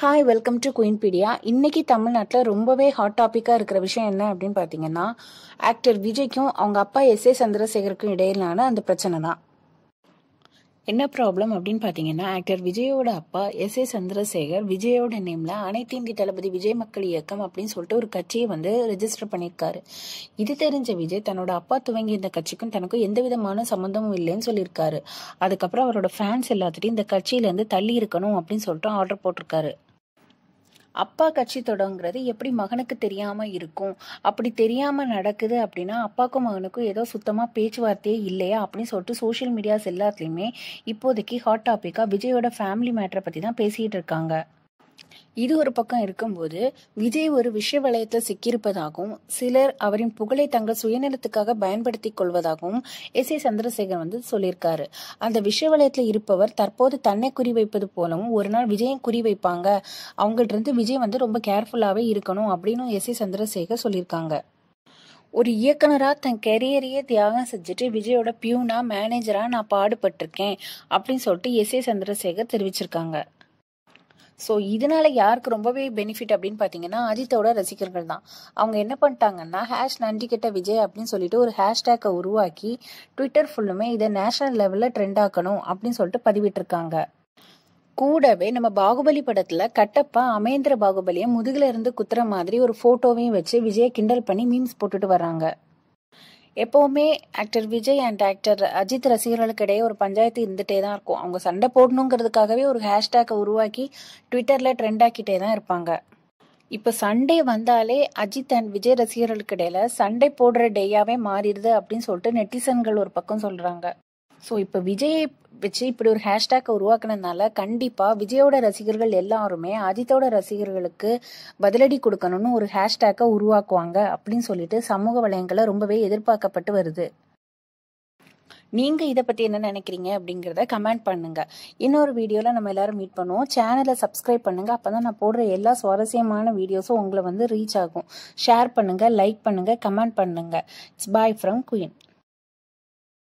hi welcome to Queenpedia இன்னைக்கு தமிழ்நாட்டில் ரொம்பவே ஹாட் டாப்பிக்காக இருக்கிற விஷயம் என்ன அப்படின்னு பார்த்தீங்கன்னா ஆக்டர் விஜய்க்கும் அவங்க அப்பா எஸ் ஏ சந்திரசேகருக்கும் இடையிலான அந்த பிரச்சனை தான் என்ன ப்ராப்ளம் அப்படின்னு பார்த்தீங்கன்னா ஆக்டர் விஜயோட அப்பா எஸ் ஏ சந்திரசேகர் விஜயோட நேமில் அனைத்து இந்திய தளபதி விஜய் மக்கள் இயக்கம் அப்படின்னு சொல்லிட்டு ஒரு கட்சியை வந்து ரெஜிஸ்டர் பண்ணியிருக்காரு இது தெரிஞ்ச விஜய் தன்னோட அப்பா துவங்கி இந்த கட்சிக்கும் தனக்கும் எந்த விதமான சம்மந்தமும் இல்லைன்னு சொல்லியிருக்காரு அதுக்கப்புறம் அவரோட ஃபேன்ஸ் எல்லாத்திட்டையும் இந்த கட்சியிலேருந்து தள்ளி இருக்கணும் அப்படின்னு சொல்லிட்டு ஆர்டர் போட்டிருக்காரு அப்பா கட்சி தொடங்குறது எப்படி மகனுக்கு தெரியாம இருக்கும் அப்படி தெரியாம நடக்குது அப்படின்னா அப்பாக்கும் மகனுக்கும் ஏதோ சுத்தமா பேச்சுவார்த்தையே இல்லையா அப்படின்னு சொல்லிட்டு சோஷியல் மீடியாஸ் எல்லாத்துலயுமே இப்போதைக்கு ஹாட் டாபிக்கா விஜயோட ஃபேமிலி மேட்டரை பத்தி தான் பேசிட்டு இருக்காங்க இது ஒரு பக்கம் இருக்கும்போது விஜய் ஒரு விஷய வலயத்தில் சிக்கியிருப்பதாகவும் சிலர் அவரின் புகழை தங்கள் சுயநலத்துக்காக பயன்படுத்தி கொள்வதாகவும் எஸ் ஏ சந்திரசேகர் வந்து சொல்லியிருக்காரு அந்த விஷய வலயத்தில் இருப்பவர் தற்போது தன்னை குறிவைப்பது போலவும் ஒரு நாள் விஜயம் குறிவைப்பாங்க அவங்கள்ட்ட இருந்து விஜய் வந்து ரொம்ப கேர்ஃபுல்லாகவே இருக்கணும் அப்படின்னு எஸ் ஏ சந்திரசேகர் சொல்லியிருக்காங்க ஒரு இயக்குனராக தன் கெரியரையே தியாகம் செஞ்சுட்டு விஜயோட பியூனா மேனேஜராக நான் பாடுபட்டிருக்கேன் அப்படின்னு சொல்லிட்டு எஸ் ஏ சந்திரசேகர் தெரிவிச்சிருக்காங்க ஸோ இதனால யாருக்கு ரொம்பவே பெனிஃபிட் அப்படின்னு பார்த்தீங்கன்னா அஜித்தோட ரசிகர்கள் தான் அவங்க என்ன பண்ணிட்டாங்கன்னா ஹேஷ் நன்றி கெட்ட விஜய் அப்படின்னு சொல்லிட்டு ஒரு ஹேஷ்டேக்கை உருவாக்கி ட்விட்டர் ஃபுல்லுமே இதை நேஷனல் லெவலில் ட்ரெண்ட் ஆக்கணும் அப்படின்னு சொல்லிட்டு பதிவிட்டிருக்காங்க கூடவே நம்ம பாகுபலி படத்துல கட்டப்பா அமேந்திர பாகுபலியை முதுகுல இருந்து குத்துற மாதிரி ஒரு போட்டோவையும் வச்சு விஜய கிண்டல் பண்ணி மீம்ஸ் போட்டுட்டு வர்றாங்க எப்போவுமே actor Vijay and actor Ajith ரசிகர்களுக்கு இடையே ஒரு பஞ்சாயத்து இருந்துகிட்டே தான் இருக்கும் அவங்க சண்டை போடணுங்கிறதுக்காகவே ஒரு ஹேஷ்டேக்கை உருவாக்கி ட்விட்டரில் ட்ரெண்ட் ஆக்கிட்டே தான் இருப்பாங்க இப்போ சண்டே வந்தாலே அஜித் அண்ட் விஜய் ரசிகர்களுக்கு இடையில சண்டை போடுற டேயாவே மாறிடுது அப்படின்னு சொல்லிட்டு நெட்டிசன்கள் ஒரு பக்கம் சொல்கிறாங்க ஸோ இப்போ விஜயை வச்சு இப்படி ஒரு ஹேஷ்டேக்கை உருவாக்குனதுனால கண்டிப்பாக விஜயோட ரசிகர்கள் எல்லாருமே அஜித்தோட ரசிகர்களுக்கு பதிலடி கொடுக்கணும்னு ஒரு ஹேஷ்டேக்கை உருவாக்குவாங்க அப்படின்னு சொல்லிட்டு சமூக வளையங்களை ரொம்பவே எதிர்பார்க்கப்பட்டு வருது நீங்கள் இதை பற்றி என்ன நினைக்கிறீங்க அப்படிங்கிறத கமெண்ட் பண்ணுங்கள் இன்னொரு வீடியோவில் நம்ம எல்லாரும் மீட் பண்ணுவோம் சேனலை சப்ஸ்கிரைப் அப்போ தான் நான் போடுற எல்லா சுவாரஸ்யமான வீடியோஸும் உங்களை வந்து ரீச் ஆகும் ஷேர் பண்ணுங்கள் லைக் பண்ணுங்கள் கமெண்ட் பண்ணுங்கள் இட்ஸ் பாய் ஃப்ரம் குயின்